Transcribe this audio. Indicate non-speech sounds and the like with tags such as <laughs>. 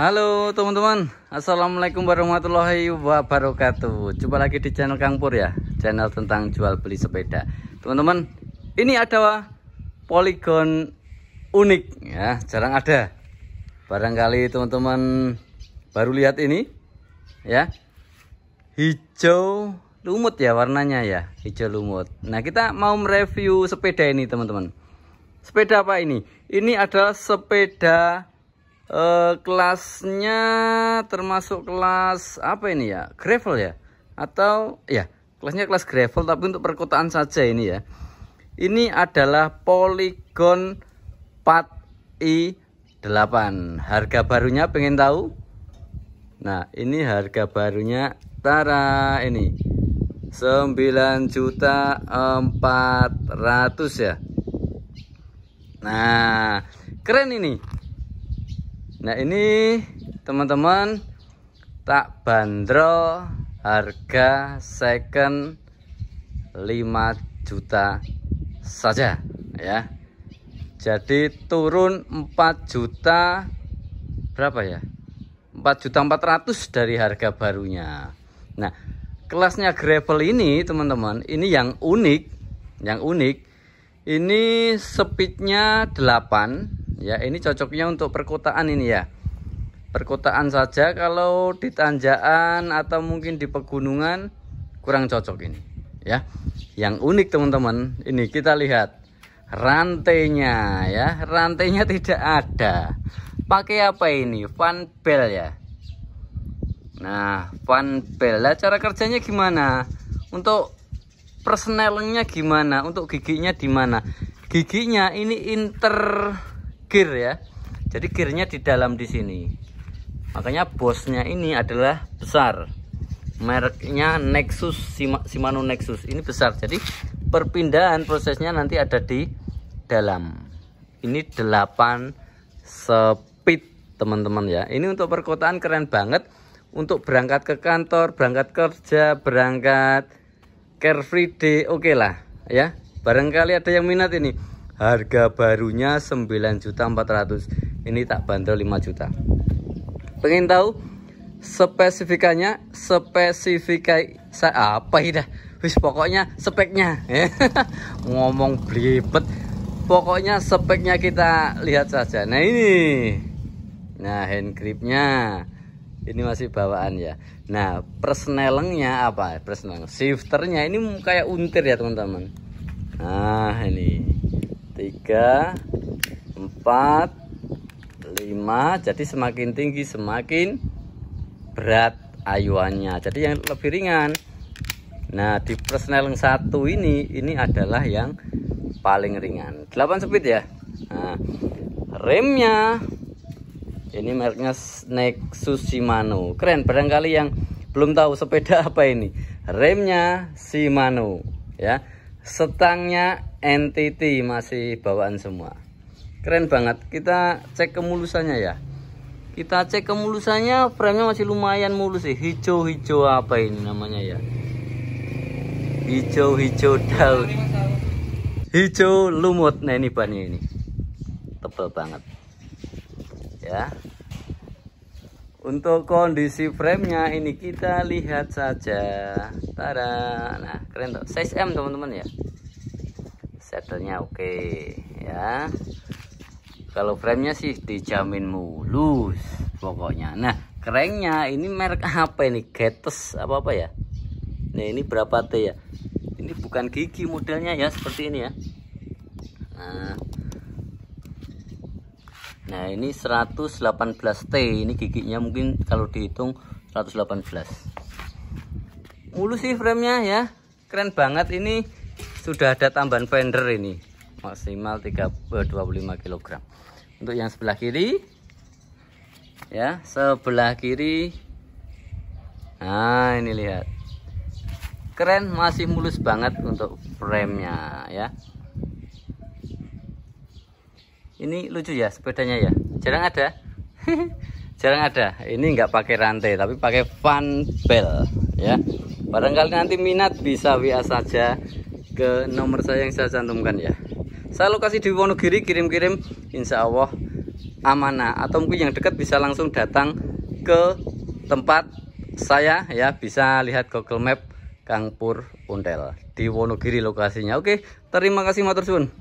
Halo teman-teman Assalamualaikum warahmatullahi wabarakatuh Jumpa lagi di channel Kang Pur ya Channel tentang jual beli sepeda Teman-teman ini ada Poligon unik ya Jarang ada Barangkali teman-teman baru lihat ini ya Hijau lumut ya warnanya ya Hijau lumut Nah kita mau mereview sepeda ini teman-teman Sepeda apa ini? Ini adalah sepeda uh, kelasnya termasuk kelas apa ini ya gravel ya atau ya kelasnya kelas gravel tapi untuk perkotaan saja ini ya ini adalah Polygon 4i8 harga barunya pengen tahu Nah ini harga barunya Tara ini 9 juta 400 ya Nah keren ini Nah ini teman-teman tak bandrol harga second 5 juta saja ya. Jadi turun 4 juta berapa ya? 4 juta 400 dari harga barunya. Nah, kelasnya gravel ini teman-teman, ini yang unik, yang unik. Ini speednya 8 ya ini cocoknya untuk perkotaan ini ya perkotaan saja kalau di tanjakan atau mungkin di pegunungan kurang cocok ini ya yang unik teman-teman ini kita lihat rantainya ya rantainya tidak ada pakai apa ini fan bell ya nah fan bell nah, cara kerjanya gimana untuk personelnya gimana untuk giginya di mana giginya ini inter gear ya jadi gearnya di dalam di sini makanya bosnya ini adalah besar mereknya Nexus Shimano Nexus ini besar jadi perpindahan prosesnya nanti ada di dalam ini 8 speed teman-teman ya ini untuk perkotaan keren banget untuk berangkat ke kantor berangkat kerja berangkat carefree day oke okay lah ya barangkali ada yang minat ini harga barunya 9 juta 400 ini tak bandel 5 juta pengen tahu spesifikanya spesifikai apa ini dah wis pokoknya speknya eh. <laughs> ngomong blipet pokoknya speknya kita lihat saja nah ini nah hand gripnya ini masih bawaan ya nah persnelengnya apa persneleng shifternya ini kayak untir ya teman-teman nah ini tiga empat lima jadi semakin tinggi semakin berat ayuannya jadi yang lebih ringan nah di yang satu ini ini adalah yang paling ringan 8 speed ya nah, remnya ini mereknya Nexus Shimano keren barangkali yang belum tahu sepeda <laughs> apa ini remnya Shimano ya setangnya NTT masih bawaan semua keren banget kita cek kemulusannya ya kita cek kemulusannya frame nya masih lumayan mulus sih hijau-hijau apa ini namanya ya hijau-hijau daun hijau lumut nah ini bannya ini tebal banget ya untuk kondisi framenya ini kita lihat saja Tara nah keren tuh size M teman-teman ya settlenya oke okay, ya kalau framenya sih dijamin mulus pokoknya nah kerennya ini merek apa ini getes apa apa ya nah ini berapa T ya ini bukan gigi modelnya ya seperti ini ya nah Nah ini 118T ini giginya mungkin kalau dihitung 118 mulus sih framenya ya keren banget ini sudah ada tambahan fender ini maksimal 325 25 kg untuk yang sebelah kiri ya sebelah kiri nah ini lihat keren masih mulus banget untuk framenya ya ini lucu ya sepedanya ya jarang ada <laughs> jarang ada ini enggak pakai rantai tapi pakai fun bell ya barangkali nanti minat bisa WA saja ke nomor saya yang saya cantumkan ya saya lokasi di Wonogiri kirim-kirim insya Allah amanah atau mungkin yang dekat bisa langsung datang ke tempat saya ya bisa lihat Google Map Kangpur Undel di Wonogiri lokasinya oke terima kasih matur Sun.